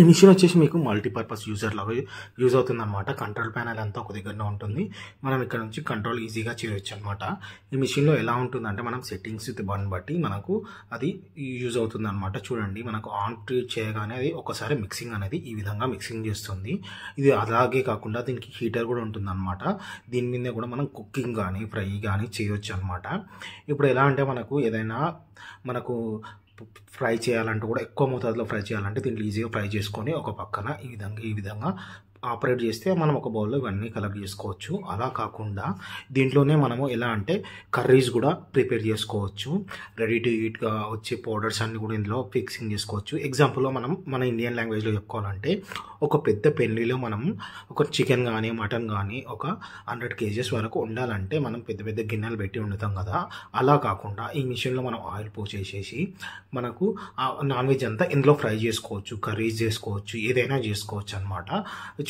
ఈ మిషన్ వచ్చేసి మీకు మల్టీపర్పస్ యూజర్ లాగా యూజ్ అవుతుంది అనమాట కంట్రోల్ ప్యానల్ అంతా ఒక దగ్గరనే ఉంటుంది మనం ఇక్కడ నుంచి కంట్రోల్ ఈజీగా చేయవచ్చు అనమాట ఈ మిషన్లో ఎలా ఉంటుందంటే మనం సెట్టింగ్స్ బన్ బట్టి మనకు అది యూజ్ అవుతుంది అనమాట చూడండి మనకు ఆన్ ట్రీట్ చేయగానే అది ఒకసారి మిక్సింగ్ అనేది ఈ విధంగా మిక్సింగ్ చేస్తుంది ఇది అలాగే కాకుండా దీనికి హీటర్ కూడా ఉంటుంది అనమాట దీని మీద కూడా మనం కుకింగ్ కానీ ఫ్రై కానీ చేయొచ్చు అనమాట ఇప్పుడు ఎలా అంటే మనకు ఏదైనా మనకు ఫ్రై చేయాలంటే కూడా ఎక్కువ మోతాదులో ఫ్రై చేయాలంటే దీంట్లో ఈజీగా ఫ్రై చేసుకొని ఒక పక్కన ఈ విధంగా ఈ విధంగా ఆపరేట్ చేస్తే మనం ఒక బౌల్లో ఇవన్నీ కలెక్ట్ చేసుకోవచ్చు అలా కాకుండా దీంట్లోనే మనము ఎలా అంటే కర్రీస్ కూడా ప్రిపేర్ చేసుకోవచ్చు రెడీ టు ఈట్గా వచ్చే పౌడర్స్ అన్నీ కూడా ఇందులో ఫిక్సింగ్ చేసుకోవచ్చు ఎగ్జాంపుల్లో మనం మన ఇండియన్ లాంగ్వేజ్లో చెప్పుకోవాలంటే ఒక పెద్ద పెళ్లిలో మనం ఒక చికెన్ కానీ మటన్ కానీ ఒక హండ్రెడ్ కేజీస్ వరకు ఉండాలంటే మనం పెద్ద పెద్ద గిన్నెలు పెట్టి ఉండుతాం కదా అలా కాకుండా ఈ మిషన్లో మనం ఆయిల్ పోసేసేసి మనకు నాన్ వెజ్ అంతా ఇందులో ఫ్రై చేసుకోవచ్చు కర్రీస్ చేసుకోవచ్చు ఏదైనా చేసుకోవచ్చు అనమాట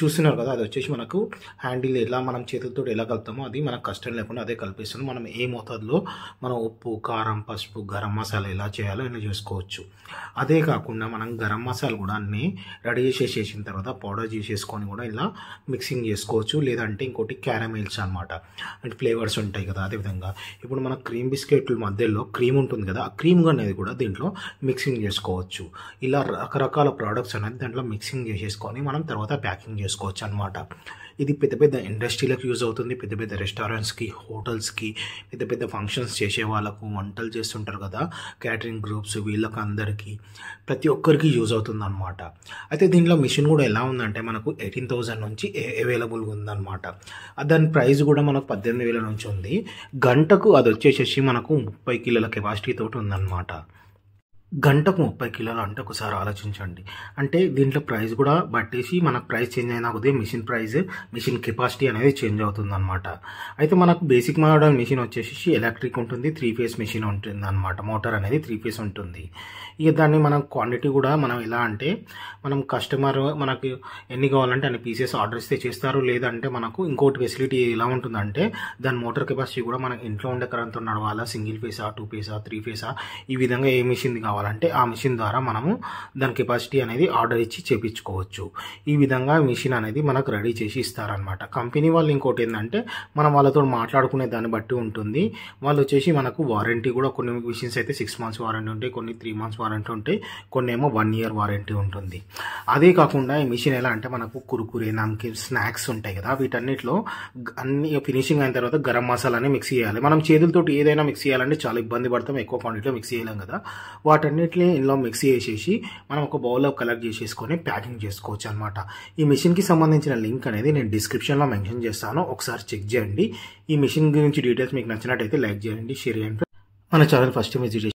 చూస్తున్నారు కదా అది వచ్చేసి మనకు హ్యాండిల్ ఎలా మనం చేతులతో ఎలా కలుపుతామో అది మనకు కష్టం లేకుండా అదే కల్పిస్తుంది మనం ఏ మోతాదులో మనం ఉప్పు కారం పసుపు గరం మసాలా ఎలా చేయాలో ఇలా చేసుకోవచ్చు అదే కాకుండా మనం గరం మసాలా కూడా అన్ని రెడీ చేసేసిన తర్వాత పౌడర్ చేసేసుకొని కూడా ఇలా మిక్సింగ్ చేసుకోవచ్చు లేదంటే ఇంకోటి క్యారమిల్స్ అనమాట అంటే ఫ్లేవర్స్ ఉంటాయి కదా అదేవిధంగా ఇప్పుడు మన క్రీమ్ బిస్కెట్ల మధ్యలో క్రీమ్ ఉంటుంది కదా ఆ క్రీమ్ అనేది కూడా దీంట్లో మిక్సింగ్ చేసుకోవచ్చు ఇలా రకరకాల ప్రోడక్ట్స్ అనేది దాంట్లో మిక్సింగ్ చేసేసుకొని మనం తర్వాత ప్యాకింగ్ చేసుకోవచ్చు చేసుకోవచ్చు అనమాట ఇది పెద్ద పెద్ద ఇండస్ట్రీలకు యూజ్ అవుతుంది పెద్ద పెద్ద రెస్టారెంట్స్కి హోటల్స్కి పెద్ద పెద్ద ఫంక్షన్స్ చేసే వాళ్ళకు వంటలు చేస్తుంటారు కదా క్యాటరింగ్ గ్రూప్స్ వీళ్ళకి అందరికీ ప్రతి ఒక్కరికి యూజ్ అవుతుంది అనమాట అయితే దీంట్లో మిషన్ కూడా ఎలా ఉందంటే మనకు ఎయిటీన్ థౌజండ్ నుంచి అవైలబుల్గా ఉందన్నమాట దాని ప్రైస్ కూడా మనకు పద్దెనిమిది వేల నుంచి ఉంది గంటకు అది వచ్చేసేసి మనకు ముప్పై కిలోల కెపాసిటీ తోటి ఉందన్నమాట గంటకు ముప్పై కిలోలు అంటే ఒకసారి ఆలోచించండి అంటే దీంట్లో ప్రైస్ కూడా బట్టేసి మనకు ప్రైస్ చేంజ్ అయినా కొద్దిగా మిషన్ ప్రైస్ మిషన్ కెపాసిటీ అనేది చేంజ్ అవుతుంది అనమాట అయితే మనకు బేసిక్ మోడల్ మిషన్ వచ్చేసి ఎలక్ట్రిక్ ఉంటుంది త్రీ ఫేస్ మిషన్ ఉంటుంది అనమాట మోటార్ అనేది త్రీ ఫేస్ ఉంటుంది ఇక దాన్ని మనం క్వాంటిటీ కూడా మనం ఎలా అంటే మనం కస్టమర్ మనకు ఎన్ని కావాలంటే అన్ని పీసెస్ ఆర్డర్ ఇస్తే చేస్తారు లేదంటే మనకు ఇంకోటి ఫెసిలిటీ ఎలా ఉంటుందంటే దాని మోటార్ కెపాసిటీ కూడా మనకి ఇంట్లో ఉండే కరెంట్తో నడవాలా సింగిల్ ఫేసా టూ ఫేసా త్రీ ఫేసా ఈ విధంగా ఏ మిషన్ కావాలి కావాలంటే ఆ మిషన్ ద్వారా మనము దాని కెపాసిటీ అనేది ఆర్డర్ ఇచ్చి చేపించుకోవచ్చు ఈ విధంగా మిషన్ అనేది మనకు రెడీ చేసి ఇస్తారనమాట కంపెనీ వాళ్ళు ఇంకోటి ఏంటంటే మనం వాళ్ళతో మాట్లాడుకునే దాన్ని బట్టి ఉంటుంది వాళ్ళు వచ్చేసి మనకు వారంటీ కూడా కొన్ని మిషన్స్ అయితే సిక్స్ మంత్స్ వారంటీ ఉంటాయి కొన్ని త్రీ మంత్స్ వారంటీ ఉంటాయి కొన్ని ఏమో వన్ ఇయర్ వారంటీ ఉంటుంది అదే కాకుండా ఈ మిషన్ ఎలా అంటే మనకు కురుకురే నమ్కి స్నాక్స్ ఉంటాయి కదా వీటన్నిటిలో అన్ని ఫినిషింగ్ అయిన తర్వాత గరం మసాలానే మిక్స్ చేయాలి మనం చేతులతోటి ఏదైనా మిక్స్ చేయాలంటే చాలా ఇబ్బంది పడతాం ఎక్కువ క్వాంటిటీలో మిక్స్ చేయలేం కదా వాటి వాటన్నిటిని ఇందులో మిక్స్ చేసేసి మనం ఒక బౌల్లో కలెక్ట్ చేసేసుకొని ప్యాకింగ్ చేసుకోవచ్చు అనమాట ఈ మిషన్కి సంబంధించిన లింక్ అనేది నేను డిస్క్రిప్షన్లో మెన్షన్ చేస్తాను ఒకసారి చెక్ చేయండి ఈ మిషన్ గురించి డీటెయిల్స్ మీకు నచ్చినట్టయితే లైక్ చేయండి షేర్ చేయండి మన ఛానల్ ఫస్ట్ విజిట్